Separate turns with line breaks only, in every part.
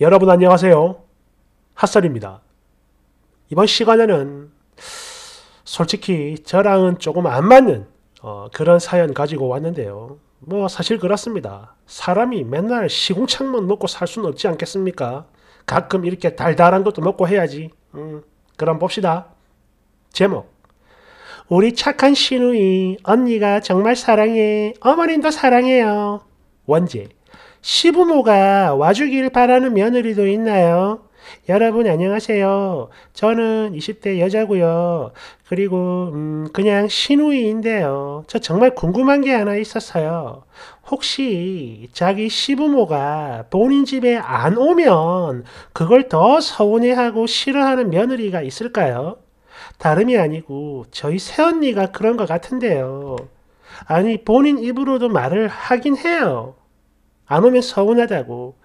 여러분 안녕하세요. 핫설입니다. 이번 시간에는 솔직히 저랑은 조금 안 맞는 어, 그런 사연 가지고 왔는데요. 뭐 사실 그렇습니다. 사람이 맨날 시궁창만 먹고 살 수는 없지 않겠습니까? 가끔 이렇게 달달한 것도 먹고 해야지. 음, 그럼 봅시다. 제목 우리 착한 신우이 언니가 정말 사랑해 어머님도 사랑해요. 원제 시부모가 와주길 바라는 며느리도 있나요? 여러분 안녕하세요. 저는 20대 여자고요. 그리고 음 그냥 신우이인데요. 저 정말 궁금한 게 하나 있었어요. 혹시 자기 시부모가 본인 집에 안 오면 그걸 더 서운해하고 싫어하는 며느리가 있을까요? 다름이 아니고 저희 새언니가 그런 것 같은데요. 아니 본인 입으로도 말을 하긴 해요. 안 오면 서운하다고.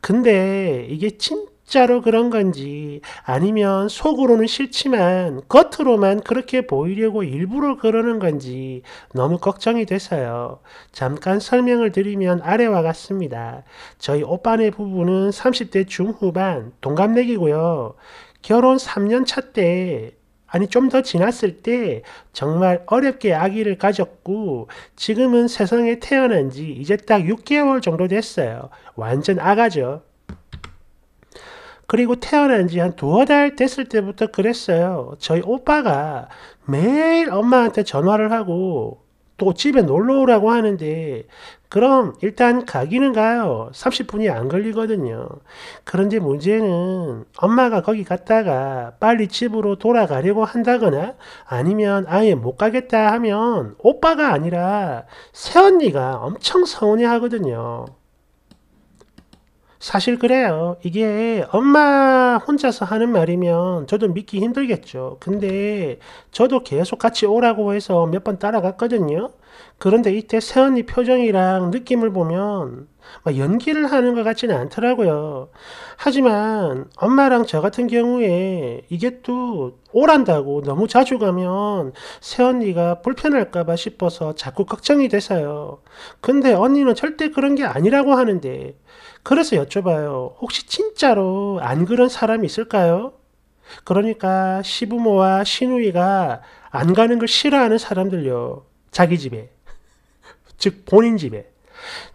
근데 이게 진짜로 그런 건지 아니면 속으로는 싫지만 겉으로만 그렇게 보이려고 일부러 그러는 건지 너무 걱정이 돼서요. 잠깐 설명을 드리면 아래와 같습니다. 저희 오빠네 부부는 30대 중후반 동갑내기고요. 결혼 3년 차때 아니 좀 더 지났을 때 정말 어렵게 아기를 가졌고 지금은 세상에 태어난 지 이제 딱 6개월 정도 됐어요. 완전 아가죠. 그리고 태어난 지 한 두어 달 됐을 때부터 그랬어요. 저희 오빠가 매일 엄마한테 전화를 하고 또 집에 놀러 오라고 하는데 그럼 일단 가기는 가요. 30분이 안 걸리거든요. 그런데 문제는 엄마가 거기 갔다가 빨리 집으로 돌아가려고 한다거나 아니면 아예 못 가겠다 하면 오빠가 아니라 새언니가 엄청 서운해 하거든요. 사실 그래요. 이게 엄마 혼자서 하는 말이면 저도 믿기 힘들겠죠. 근데 저도 계속 같이 오라고 해서 몇 번 따라갔거든요. 그런데 이때 세언니 표정이랑 느낌을 보면 연기를 하는 것 같지는 않더라고요. 하지만 엄마랑 저 같은 경우에 이게 또 오란다고 너무 자주 가면 새언니가 불편할까봐 싶어서 자꾸 걱정이 돼서요. 근데 언니는 절대 그런 게 아니라고 하는데 그래서 여쭤봐요. 혹시 진짜로 안 그런 사람이 있을까요? 그러니까 시부모와 시누이가 안 가는 걸 싫어하는 사람들요. 자기 집에. 즉, 본인 집에.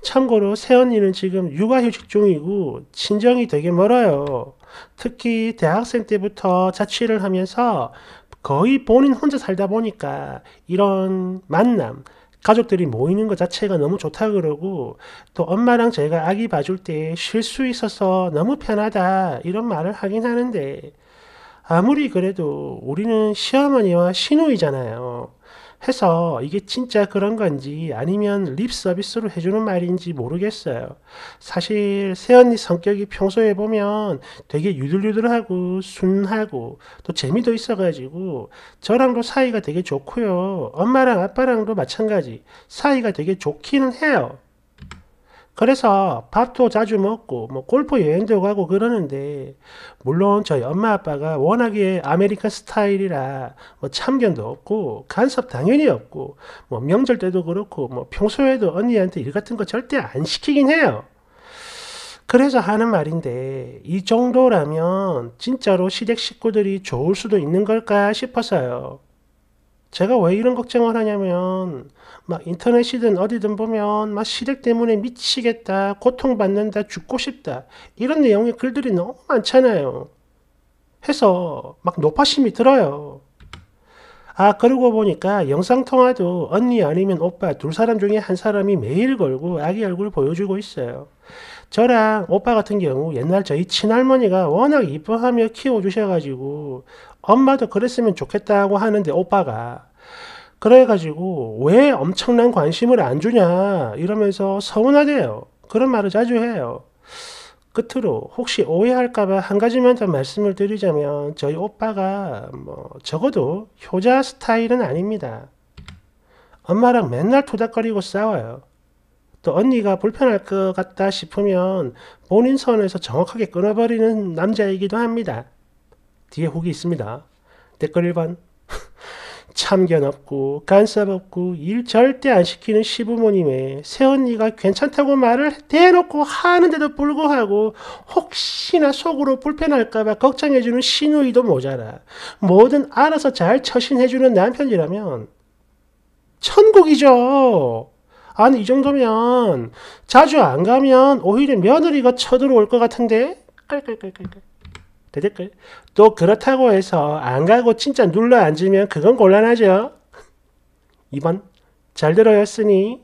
참고로 새언니는 지금 육아휴직 중이고 친정이 되게 멀어요. 특히 대학생 때부터 자취를 하면서 거의 본인 혼자 살다 보니까 이런 만남, 가족들이 모이는 것 자체가 너무 좋다 그러고 또 엄마랑 제가 아기 봐줄 때 쉴 수 있어서 너무 편하다 이런 말을 하긴 하는데 아무리 그래도 우리는 시어머니와 시누이잖아요. 해서 이게 진짜 그런 건지 아니면 립 서비스로 해주는 말인지 모르겠어요. 사실 새언니 성격이 평소에 보면 되게 유들유들하고 순하고 또 재미도 있어가지고 저랑도 그 사이가 되게 좋고요. 엄마랑 아빠랑도 마찬가지 사이가 되게 좋기는 해요. 그래서 밥도 자주 먹고 뭐 골프 여행도 가고 그러는데 물론 저희 엄마 아빠가 워낙에 아메리카 스타일이라 뭐 참견도 없고 간섭 당연히 없고 뭐 명절 때도 그렇고 뭐 평소에도 언니한테 일 같은 거 절대 안 시키긴 해요. 그래서 하는 말인데 이 정도라면 진짜로 시댁 식구들이 좋을 수도 있는 걸까 싶어서요. 제가 왜 이런 걱정을 하냐면 막 인터넷이든 어디든 보면 막 시댁 때문에 미치겠다, 고통받는다, 죽고 싶다 이런 내용의 글들이 너무 많잖아요. 해서 막 노파심이 들어요. 아 그러고 보니까 영상통화도 언니 아니면 오빠 둘 사람 중에 한 사람이 매일 걸고 아기 얼굴 보여주고 있어요. 저랑 오빠 같은 경우 옛날 저희 친할머니가 워낙 이뻐하며 키워주셔가지고 엄마도 그랬으면 좋겠다고 하는데 오빠가 그래가지고 왜 엄청난 관심을 안 주냐 이러면서 서운하대요. 그런 말을 자주 해요. 끝으로 혹시 오해할까봐 한 가지만 더 말씀을 드리자면 저희 오빠가 뭐 적어도 효자 스타일은 아닙니다. 엄마랑 맨날 토닥거리고 싸워요. 또 언니가 불편할 것 같다 싶으면 본인 선에서 정확하게 끊어버리는 남자이기도 합니다. 뒤에 혹이 있습니다. 댓글 1번 참견 없고 간섭 없고 일 절대 안 시키는 시부모님의 새언니가 괜찮다고 말을 대놓고 하는데도 불구하고 혹시나 속으로 불편할까봐 걱정해주는 시누이도 모자라 뭐든 알아서 잘 처신해주는 남편이라면 천국이죠. 아니 이 정도면 자주 안 가면 오히려 며느리가 쳐들어올 것 같은데? 깔깔깔깔깔. 그랬글. 또 그렇다고 해서 안 가고 진짜 눌러 앉으면 그건 곤란하죠. 2번 잘 들어였으니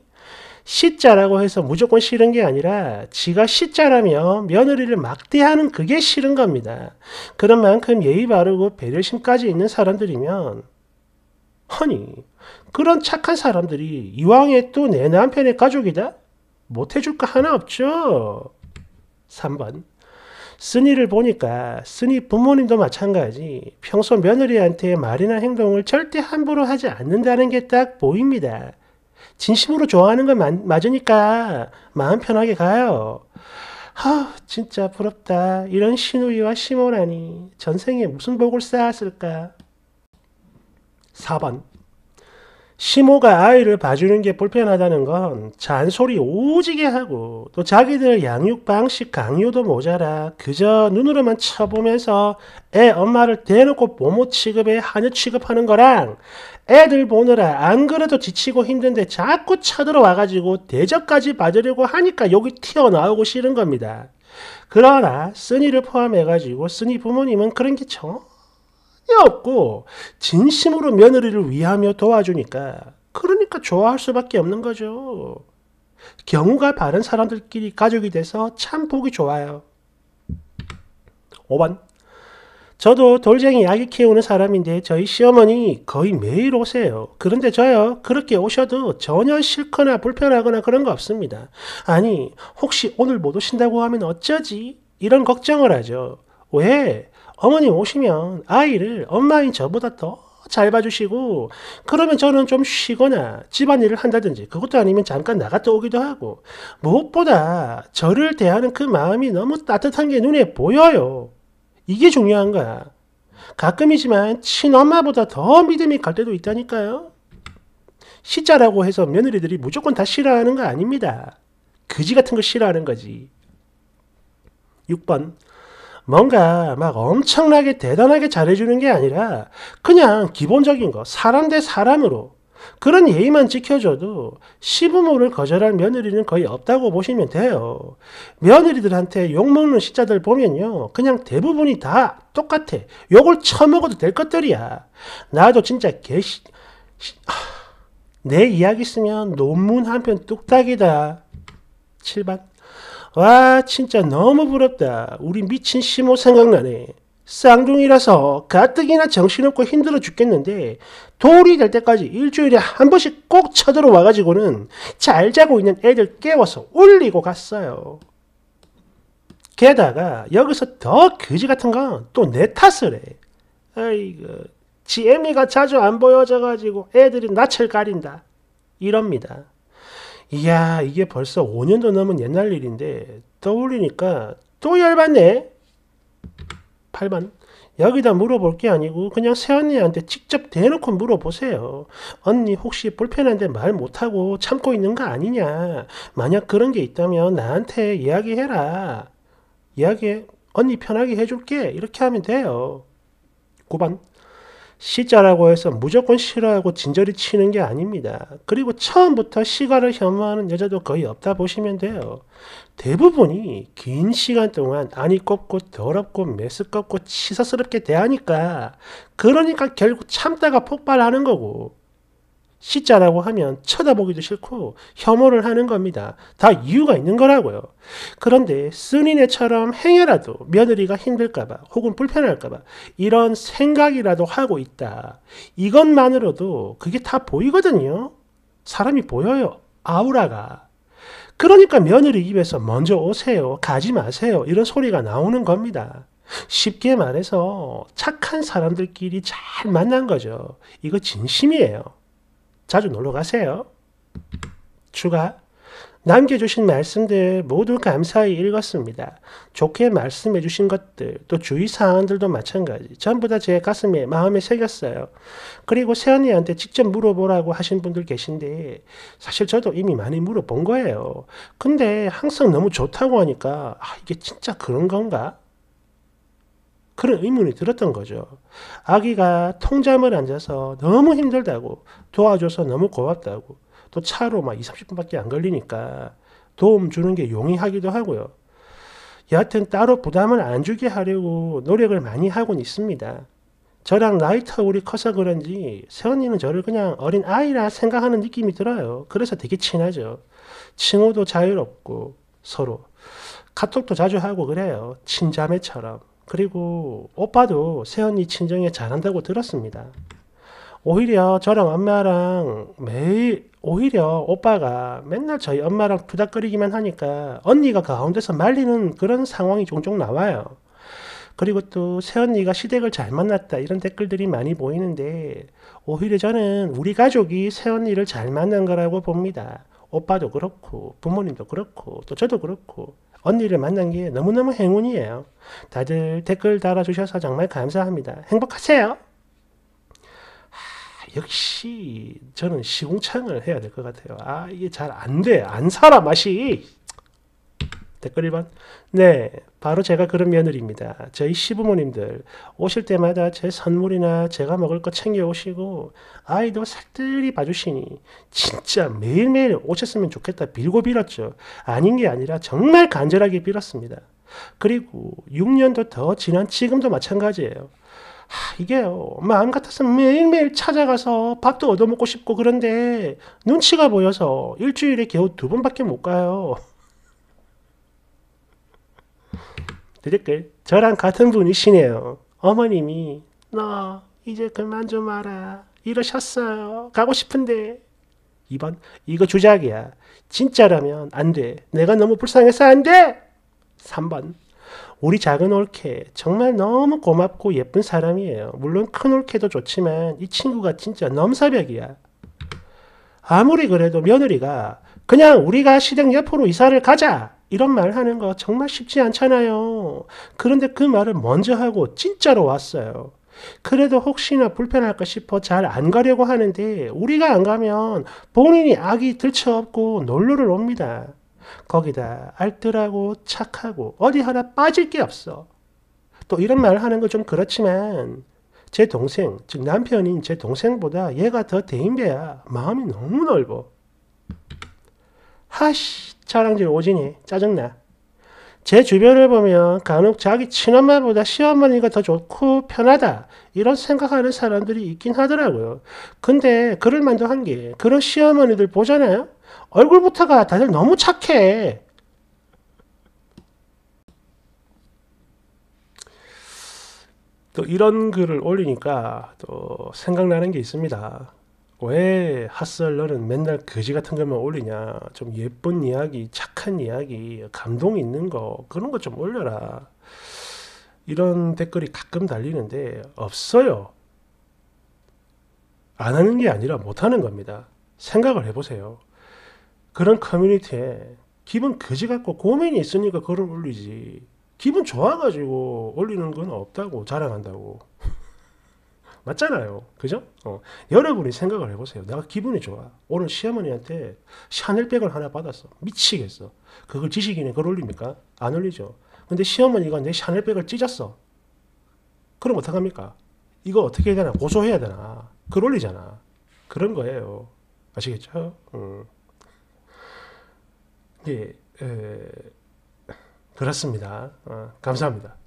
시자라고 해서 무조건 싫은 게 아니라 지가 시자라며 며느리를 막대하는 그게 싫은 겁니다. 그런 만큼 예의 바르고 배려심까지 있는 사람들이면 허니 그런 착한 사람들이 이왕에 또 내 남편의 가족이다? 못해줄 거 하나 없죠? 3번 쓰니를 보니까 쓰니 부모님도 마찬가지 평소 며느리한테 말이나 행동을 절대 함부로 하지 않는다는 게 딱 보입니다. 진심으로 좋아하는 건 마, 맞으니까 마음 편하게 가요. 아, 진짜 부럽다. 이런 신우이와 시모라니 전생에 무슨 복을 쌓았을까? 4번 시모가 아이를 봐주는 게 불편하다는 건 잔소리 오지게 하고 또 자기들 양육 방식 강요도 모자라 그저 눈으로만 쳐보면서 애 엄마를 대놓고 보모 취급에 하녀 취급하는 거랑 애들 보느라 안 그래도 지치고 힘든데 자꾸 쳐들어와가지고 대접까지 받으려고 하니까 여기 튀어나오고 싫은 겁니다. 그러나 쓴이를 포함해가지고 쓰니 부모님은 그런 게 전혀 없고 진심으로 며느리를 위하며 도와주니까 그러니까 좋아할 수밖에 없는 거죠. 경우가 바른 사람들끼리 가족이 돼서 참 보기 좋아요. 5번 저도 돌쟁이 아기 키우는 사람인데 저희 시어머니 거의 매일 오세요. 그런데 저요 그렇게 오셔도 전혀 싫거나 불편하거나 그런 거 없습니다. 아니 혹시 오늘 못 오신다고 하면 어쩌지? 이런 걱정을 하죠. 왜? 어머님 오시면 아이를 엄마인 저보다 더 잘 봐주시고 그러면 저는 좀 쉬거나 집안일을 한다든지 그것도 아니면 잠깐 나갔다 오기도 하고 무엇보다 저를 대하는 그 마음이 너무 따뜻한 게 눈에 보여요. 이게 중요한 거야. 가끔이지만 친엄마보다 더 믿음이 갈 때도 있다니까요. 시자라고 해서 며느리들이 무조건 다 싫어하는 거 아닙니다. 그지 같은 거 싫어하는 거지. 6번 뭔가 막 엄청나게 대단하게 잘해주는 게 아니라 그냥 기본적인 거 사람 대 사람으로 그런 예의만 지켜줘도 시부모를 거절할 며느리는 거의 없다고 보시면 돼요. 며느리들한테 욕먹는 시자들 보면요. 그냥 대부분이 다 똑같아. 욕을 처먹어도 될 것들이야. 나도 진짜 개시... 시... 하... 내 이야기 쓰면 논문 한 편 뚝딱이다. 7반 와 진짜 너무 부럽다. 우리 미친 시모 생각나네. 쌍둥이라서 가뜩이나 정신없고 힘들어 죽겠는데 돌이 될 때까지 일주일에 한 번씩 꼭 쳐들어와 가지고는 잘 자고 있는 애들 깨워서 울리고 갔어요. 게다가 여기서 더 그지 같은 건 또 내 탓을 해. 아이고 지애미가 자주 안 보여져 가지고 애들이 낯을 가린다. 이럽니다. 이야 이게 벌써 5년도 넘은 옛날 일인데 떠올리니까 또 열받네 8번 여기다 물어볼 게 아니고 그냥 새언니한테 직접 대놓고 물어보세요. 언니 혹시 불편한데 말 못하고 참고 있는 거 아니냐. 만약 그런 게 있다면 나한테 이야기해라. 이야기해. 언니 편하게 해줄게. 이렇게 하면 돼요. 9번 시자라고 해서 무조건 싫어하고 진저리 치는 게 아닙니다. 그리고 처음부터 시가를 혐오하는 여자도 거의 없다 보시면 돼요. 대부분이 긴 시간 동안 안이 꼽고 더럽고 메스껍고 치사스럽게 대하니까 그러니까 결국 참다가 폭발하는 거고 C자라고 하면 쳐다보기도 싫고 혐오를 하는 겁니다. 다 이유가 있는 거라고요. 그런데 쓰니네처럼 행여라도 며느리가 힘들까봐 혹은 불편할까봐 이런 생각이라도 하고 있다. 이것만으로도 그게 다 보이거든요. 사람이 보여요. 아우라가. 그러니까 며느리 입에서 먼저 오세요. 가지 마세요. 이런 소리가 나오는 겁니다. 쉽게 말해서 착한 사람들끼리 잘 만난 거죠. 이거 진심이에요. 자주 놀러 가세요. 추가 남겨주신 말씀들 모두 감사히 읽었습니다. 좋게 말씀해 주신 것들, 또 주의사항들도 마찬가지. 전부 다 제 가슴에, 마음에 새겼어요. 그리고 세언이한테 직접 물어보라고 하신 분들 계신데, 사실 저도 이미 많이 물어본 거예요. 근데 항상 너무 좋다고 하니까, 아, 이게 진짜 그런 건가? 그런 의문이 들었던 거죠. 아기가 통잠을 앉아서 너무 힘들다고 도와줘서 너무 고맙다고 또 차로 막 20, 30분밖에 안 걸리니까 도움 주는 게 용이하기도 하고요. 여하튼 따로 부담을 안 주게 하려고 노력을 많이 하곤 있습니다. 저랑 나이 터울이 커서 그런지 세언니는 저를 그냥 어린 아이라 생각하는 느낌이 들어요. 그래서 되게 친하죠. 칭호도 자유롭고 서로 카톡도 자주 하고 그래요. 친자매처럼. 그리고 오빠도 세언니 친정에 잘한다고 들었습니다. 오히려 저랑 엄마랑 매일 오히려 오빠가 맨날 저희 엄마랑 부닥거리기만 하니까 언니가 가운데서 말리는 그런 상황이 종종 나와요. 그리고 또 새언니가 시댁을 잘 만났다 이런 댓글들이 많이 보이는데 오히려 저는 우리 가족이 새언니를 잘 만난 거라고 봅니다. 오빠도 그렇고 부모님도 그렇고 또 저도 그렇고 언니를 만난 게 너무너무 행운이에요. 다들 댓글 달아주셔서 정말 감사합니다. 행복하세요. 아, 역시 저는 시궁창을 해야 될 것 같아요. 아 이게 잘 안 돼. 안 살아 맛이. 댓글 1번. 네, 바로 제가 그런 며느리입니다. 저희 시부모님들 오실 때마다 제 선물이나 제가 먹을 거 챙겨오시고 아이도 살뜰히 봐주시니 진짜 매일매일 오셨으면 좋겠다 빌고 빌었죠. 아닌 게 아니라 정말 간절하게 빌었습니다. 그리고 6년도 더 지난 지금도 마찬가지예요. 하, 이게요. 마음 같아서 매일매일 찾아가서 밥도 얻어먹고 싶고 그런데 눈치가 보여서 일주일에 겨우 두 번밖에 못 가요. 댓글 저랑 같은 분이시네요. 어머님이 너 이제 그만 좀 와라 이러셨어요. 가고 싶은데 2번 이거 주작이야. 진짜라면 안 돼. 내가 너무 불쌍해서 안 돼. 3번 우리 작은 올케 정말 너무 고맙고 예쁜 사람이에요. 물론 큰 올케도 좋지만 이 친구가 진짜 넘사벽이야. 아무리 그래도 며느리가 그냥 우리가 시댁 옆으로 이사를 가자 이런 말 하는 거 정말 쉽지 않잖아요. 그런데 그 말을 먼저 하고 진짜로 왔어요. 그래도 혹시나 불편할까 싶어 잘 안 가려고 하는데 우리가 안 가면 본인이 악이 들쳐없고 놀러를 옵니다. 거기다 알뜰하고 착하고 어디 하나 빠질 게 없어. 또 이런 말 하는 거 좀 그렇지만 제 동생, 즉 남편인 제 동생보다 얘가 더 대인배야. 마음이 너무 넓어. 하씨 자랑질오진이 짜증나. 제 주변을 보면 간혹 자기 친엄마보다 시어머니가 더 좋고 편하다 이런 생각하는 사람들이 있긴 하더라고요. 근데 그럴 만도 한게 그런 시어머니들 보잖아요. 얼굴부터가 다들 너무 착해. 또 이런 글을 올리니까 또 생각나는 게 있습니다. 왜 핫설 너는 맨날 거지 같은 것만 올리냐 좀 예쁜 이야기 착한 이야기 감동 있는 거 그런 거 좀 올려라 이런 댓글이 가끔 달리는데 없어요 안 하는 게 아니라 못하는 겁니다 생각을 해보세요 그런 커뮤니티에 기분 거지 같고 고민이 있으니까 그걸 올리지 기분 좋아가지고 올리는 건 없다고 자랑한다고 맞잖아요. 그죠? 어. 여러분이 생각을 해보세요. 내가 기분이 좋아. 오늘 시어머니한테 샤넬백을 하나 받았어. 미치겠어. 그걸 지식인이 걸 올립니까? 안 올리죠. 근데 시어머니가 내 샤넬백을 찢었어. 그럼 어떡합니까? 이거 어떻게 해야 되나? 고소해야 되나? 글 올리잖아. 그런 거예요. 아시겠죠? 음. 예, 에, 그렇습니다. 어, 감사합니다.